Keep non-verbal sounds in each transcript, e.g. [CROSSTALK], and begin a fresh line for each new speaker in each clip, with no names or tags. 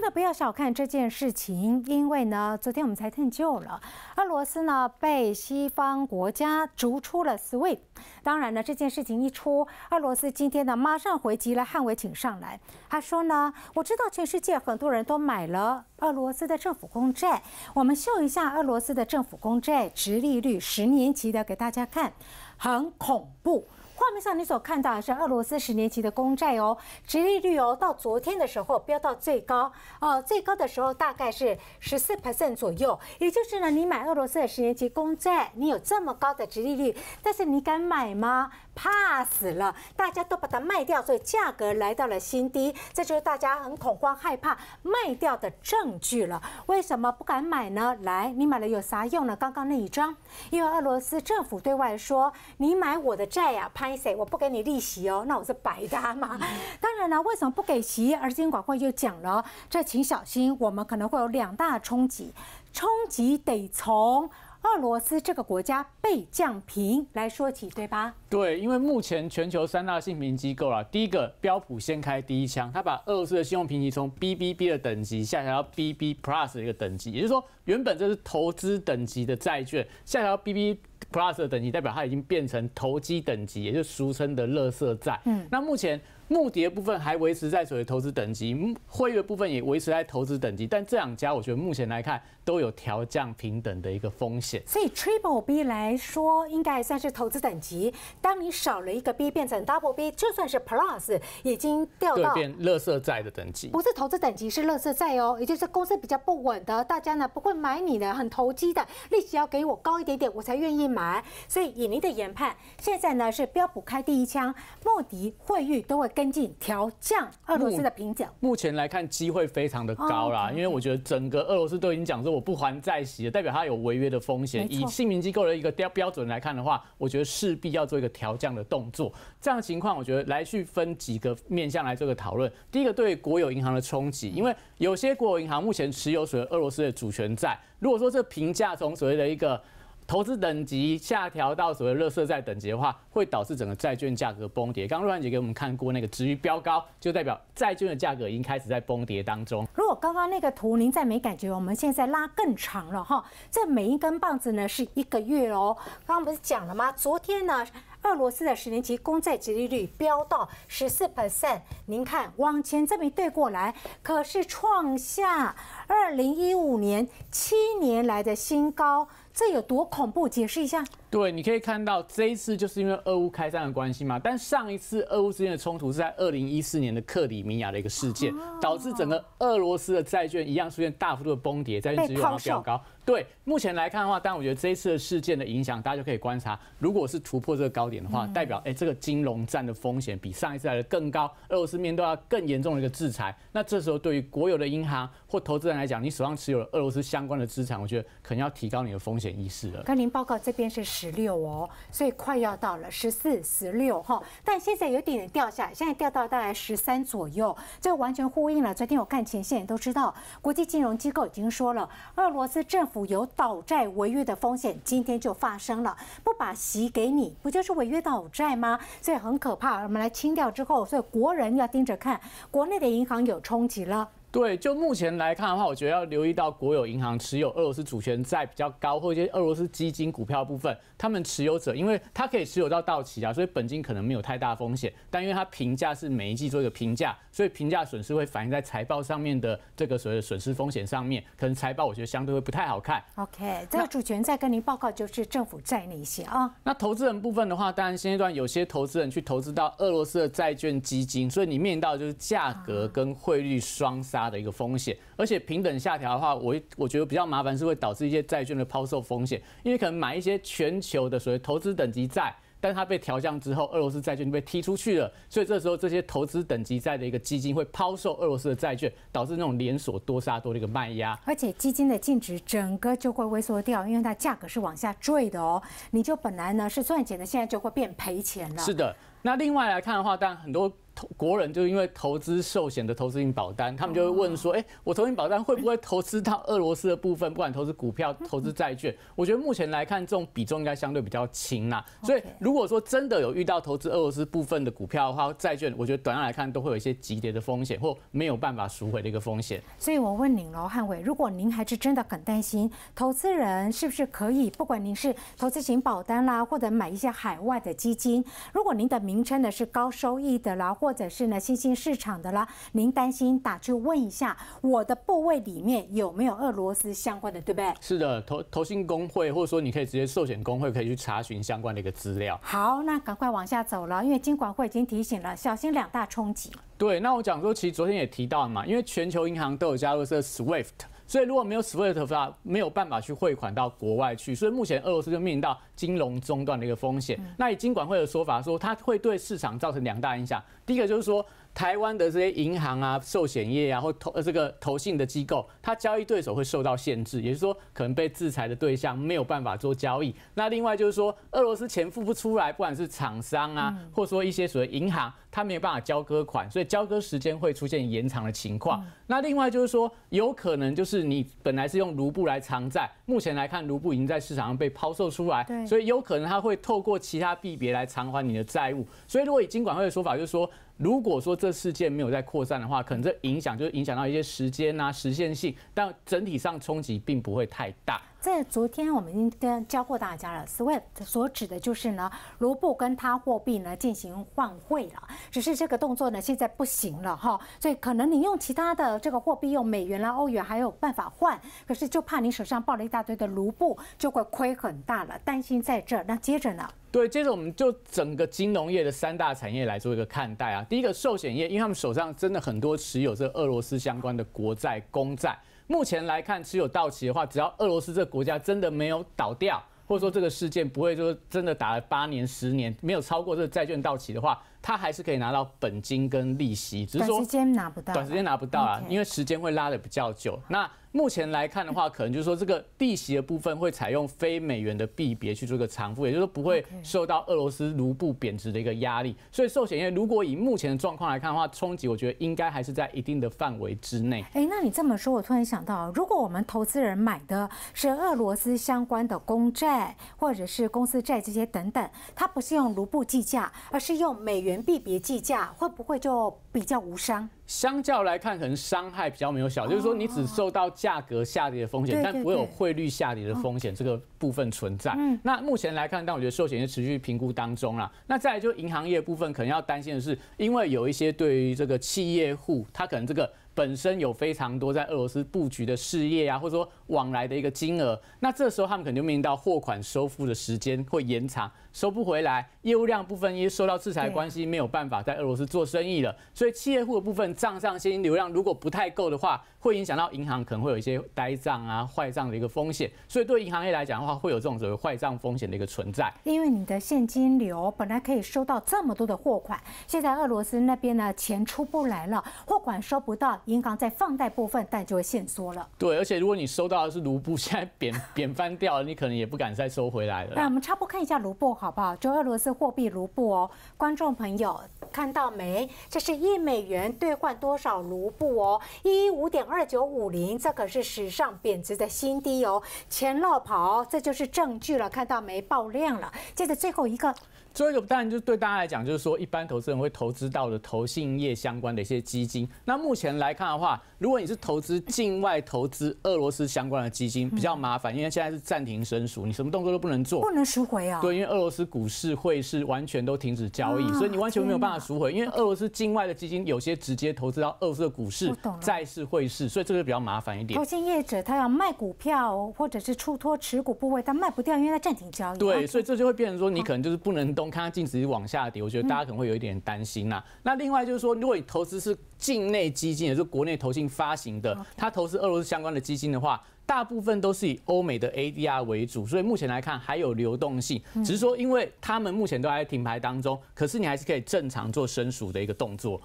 真的不要小看这件事情，因为呢，昨天我们才探究了，俄罗斯呢被西方国家逐出了 SWIFT。当然呢，这件事情一出，俄罗斯今天呢马上回击了，捍卫请上来。他说呢，我知道全世界很多人都买了俄罗斯的政府公债，我们秀一下俄罗斯的政府公债，直利率十年级的给大家看，很恐怖。画面上你所看到的是俄罗斯十年期的公债哦，殖利率哦，到昨天的时候飙到最高，哦，最高的时候大概是十四 percent 左右，也就是呢，你买俄罗斯的十年期公债，你有这么高的殖利率，但是你敢买吗？怕死了，大家都把它卖掉，所以价格来到了新低，这就是大家很恐慌害怕卖掉的证据了。为什么不敢买呢？来，你买了有啥用呢？刚刚那一张，因为俄罗斯政府对外说，你买我的债呀，怕。我不给你利息哦，[LAUGHS] 那我是白搭嘛。当然了，为什么不给息？而金管会又讲了，这请小心，我们可能会有两大冲击。冲击得从俄罗斯这个国家被降平来说起，对吧？
对，因为目前全球三大信用机构啊，第一个标普先开第一枪，他把俄罗斯的信用评级从 BBB 的等级下调到 BB Plus 的一个等级，也就是说，原本这是投资等级的债券，下调 BB。Plus 的等级代表它已经变成投机等级，也就俗称的垃圾债。嗯，那目前。穆迪部分还维持在所谓投资等级，惠誉部分也维持在投资等级，但这两家我觉得目前来看都有调降平等的一个风险。所
以 Triple B 来说应该算是投资等级，当你少了一个 B 变成 Double B 就算是 Plus，已经掉到变
垃圾债的等级，不是
投资等级是垃圾债哦，也就是公司比较不稳的，大家呢不会买你的，很投机的，利息要给我高一点点我才愿意买。所以以您的研判，现在呢是标普开第一枪，穆迪、惠誉都会。跟进调降俄罗斯的评奖，
目前来看机会非常的高啦，因为我觉得整个俄罗斯都已经讲说我不还债息，了，代表它有违约的风险。以姓名机构的一个标标准来看的话，我觉得势必要做一个调降的动作。这样的情况，我觉得来去分几个面向来做个讨论。第一个对国有银行的冲击，因为有些国有银行目前持有所谓俄罗斯的主权债，如果说这评价从所谓的一个投资等级下调到所谓垃圾债等级的话，会导致整个债券价格崩跌。刚刚陆小姐给我们看过那个值域飙高，就代表债券的价格已经开始在崩跌当中。
如果刚刚那个图您再没感觉，我们现在拉更长了哈。这每一根棒子呢是一个月哦。刚刚不是讲了吗？昨天呢，俄罗斯的十年期公债殖利率飙到十四 percent。您看往前这一对过来，可是创下二零一五年七年来的新高。这有多恐怖？解释一下。
对，你可以看到这一次就是因为俄乌开战的关系嘛。但上一次俄乌之间的冲突是在二零一四年的克里米亚的一个事件，导致整个俄罗斯的债券一样出现大幅度的崩跌，债券指数也比较高。对，目前来看的话，当然我觉得这一次的事件的影响，大家就可以观察，如果是突破这个高点的话，代表哎，这个金融战的风险比上一次来的更高。俄罗斯面对要更严重的一个制裁，那这时候对于国有的银行或投资人来讲，你手上持有的俄罗斯相关的资产，我觉得可能要提高你的风险意识了。跟
您报告这边是十六哦，所以快要到了十四、十六哈，但现在有点点掉下来，现在掉到大概十三左右，这完全呼应了昨天我看前线都知道，国际金融机构已经说了，俄罗斯政府。有倒债违约的风险，今天就发生了。不把息给你，不就是违约倒债吗？所以很可怕。我们来清掉之后，所以国人要盯着看，国内的银行有冲击了。
对，就目前来看的话，我觉得要留意到国有银行持有俄罗斯主权债比较高，或者一些俄罗斯基金股票部分，他们持有者，因为他可以持有到到期啊，所以本金可能没有太大风险。但因为它评价是每一季做一个评价，所以评价损失会反映在财报上面的这个所谓的损失风险上面，可能财报我觉得相对会不太好看。
OK，这个主权债跟您报告就是政府债那一些啊。那投资人部分的话，当然现阶
段有些投资人去投资到俄罗斯的债券基金，所以你面临的就是价格跟汇率双杀。大的一个风险，而且平等下调的话，我我觉得比较麻烦是会导致一些债券的抛售风险，因为可能买一些全球的所谓投资等级债，但它被调降之后，俄罗斯债券就被踢出去了，所以这时候这些投资等级债的一个基金会抛售俄罗斯的债券，导致那种连锁多杀多的一个卖压，
而且基金的净值整个就会萎缩掉，因为它价格是往下坠的哦，你就本来呢是赚钱的，现在就会变赔钱了。是
的，那另外来看的话，当然很多。国人就是因为投资寿险的投资性保单，他们就会问说：，哎，我投资保单会不会投资到俄罗斯的部分？不管投资股票、投资债券，我觉得目前来看，这种比重应该相对比较轻啊。所以，如果说真的有遇到投资俄罗斯部分的股票的话、债券，我觉得短样来看都会有一些急跌的风险，或没有办法赎回的一个风险。
所以，我问您罗汉伟，如果您还是真的很担心，投资人是不是可以，不管您是投资型保单啦，或者买一些海外的基金，如果您的名称呢是高收益的啦，或或者是呢新兴市场的啦，您担心打去问一下我的部位里面有没有俄罗斯相关的，对不对？
是的，投投信工会或者说你可以直接寿险工会可以去查询相关的一个资料。
好，那赶快往下走了，因为金管会已经提醒了，小心两大冲击。
对，那我讲说，其实昨天也提到嘛，因为全球银行都有加入是 SWIFT。所以如果没有 Swift 话，没有办法去汇款到国外去，所以目前俄罗斯就面临到金融中断的一个风险。那以金管会的说法说，它会对市场造成两大影响，第一个就是说。台湾的这些银行啊、寿险业啊，或投这个投信的机构，它交易对手会受到限制，也就是说，可能被制裁的对象没有办法做交易。那另外就是说，俄罗斯钱付不出来，不管是厂商啊，或者说一些所谓银行，它没有办法交割款，所以交割时间会出现延长的情况。那另外就是说，有可能就是你本来是用卢布来偿债，目前来看卢布已经在市场上被抛售出来，所以有可能他会透过其他币别来偿还你的债务。所以如果以金管会的说法，就是说。如果说这事件没有在扩散的话，可能这影响就是影响到一些时间呐、实现性，但整体上冲击并不会太大。
在昨天我们已经教过大家了，SWIFT 所指的就是呢卢布跟他货币呢进行换汇了，只是这个动作呢现在不行了哈，所以可能你用其他的这个货币，用美元啦、欧元还有办法换，可是就怕你手上抱了一大堆的卢布就会亏很大了，担心在这。那接着呢？
对，接着我们就整个金融业的三大产业来做一个看待啊。第一个寿险业，因为他们手上真的很多持有这俄罗斯相关的国债、公债。目前来看，持有到期的话，只要俄罗斯这个国家真的没有倒掉，或者说这个事件不会说真的打了八年、十年没有超过这个债券到期的话。他还是可以拿到本金跟利息，只是说短时
间拿不到，短时间拿
不到啊，因为时间会拉的比较久。那目前来看的话，可能就是说这个利息的部分会采用非美元的币别去做一个偿付，也就是说不会受到俄罗斯卢布贬值的一个压力。所以寿险业如果以目前的状况来看的话，冲击我觉得应该还是在一定的
范围之内。哎，那你这么说，我突然想到，如果我们投资人买的是俄罗斯相关的公债或者是公司债这些等等，它不是用卢布计价，而是用美元。币别计价会不会就比较无伤？
相较来看，可能伤害比较没有小，就是说你只受到价格下跌的风险，但不会有汇率下跌的风险这个部分存在。嗯，那目前来看，但我觉得寿险业持续评估当中啦。那再来就银行业部分，可能要担心的是，因为有一些对于这个企业户，他可能这个。本身有非常多在俄罗斯布局的事业啊，或者说往来的一个金额，那这时候他们可能就面临到货款收付的时间会延长，收不回来，业务量部分因为受到制裁关系没有办法在俄罗斯做生意了，所以企业户的部分账上现金流量如果不太够的话，会影响到银行可能会有一些呆账啊、坏账的一个风险，所以对银行业来讲的话，会有这种所谓坏账风险的一个存在。
因为你的现金流本来可以收到这么多的货款，现在俄罗斯那边呢钱出不来了，货款收不到。银行在放贷部分，但就会限缩了。
对，而且如果你收到的是卢布，现在贬贬 [LAUGHS] 翻掉了，你可能也不敢再收回来了。那我
们插播看一下卢布好不好？就俄罗斯货币卢布哦，观众朋友看到没？这是一美元兑换多少卢布哦？一五点二九五零，这可是史上贬值的新低哦！钱落跑，这就是证据了。看到没？爆量了。接着最后一个，最后一个当然就
对大家来讲，就是说一般投资人会投资到的投信业相关的一些基金。那目前来。来看的话，如果你是投资境外投资俄罗斯相关的基金，比较麻烦，因为现在是暂停申赎，你什么动作都不能做，不
能赎回啊。对，
因为俄罗斯股市会是完全都停止交易，所以你完全没有办法赎回，因为俄罗斯境外的基金有些直接投资到俄罗斯的股市、债市、汇市，所以这个比较麻烦一点。投信
业者他要卖股票或者是出脱持股部位，他卖不掉，因为他暂停交易。对，所
以这就会变成说，你可能就是不能动，看他净值往下跌，我觉得大家可能会有一点担心呐。那另外就是说，如果你投资是境内基金。就国内投信发行的，他投资俄罗斯相关的基金的话，大部分都是以欧美的 ADR 为主，所以目前来看还有流动性，只是说因为他们目前都还在停牌当中，可是你还是可以正常做申赎的一个动作。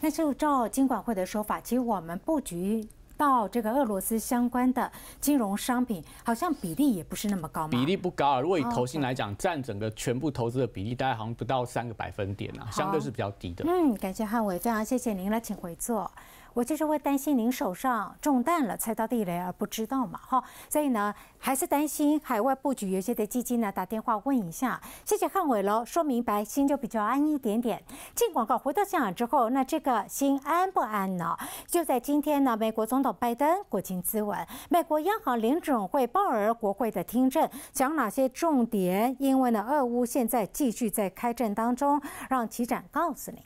那就照金管会的说法，其实我们布局到这个俄罗斯相关的金融商品，好像比例也不是那么高比
例不高啊，如果以投信来讲，占整个全部投资的比例，大概好像不到三个百分点啊，相对是比较低的。嗯，
感谢汉伟，非常谢谢您了，请回座。我就是会担心您手上中弹了踩到地雷而不知道嘛，哈，所以呢还是担心海外布局有些的基金呢打电话问一下，谢谢汉伟喽，说明白心就比较安一点点。进广告回到香港之后，那这个心安不安呢？就在今天呢，美国总统拜登国情咨文，美国央行联准会鲍尔国会的听证讲哪些重点？因为呢，俄乌现在继续在开战当中，让齐展告诉你。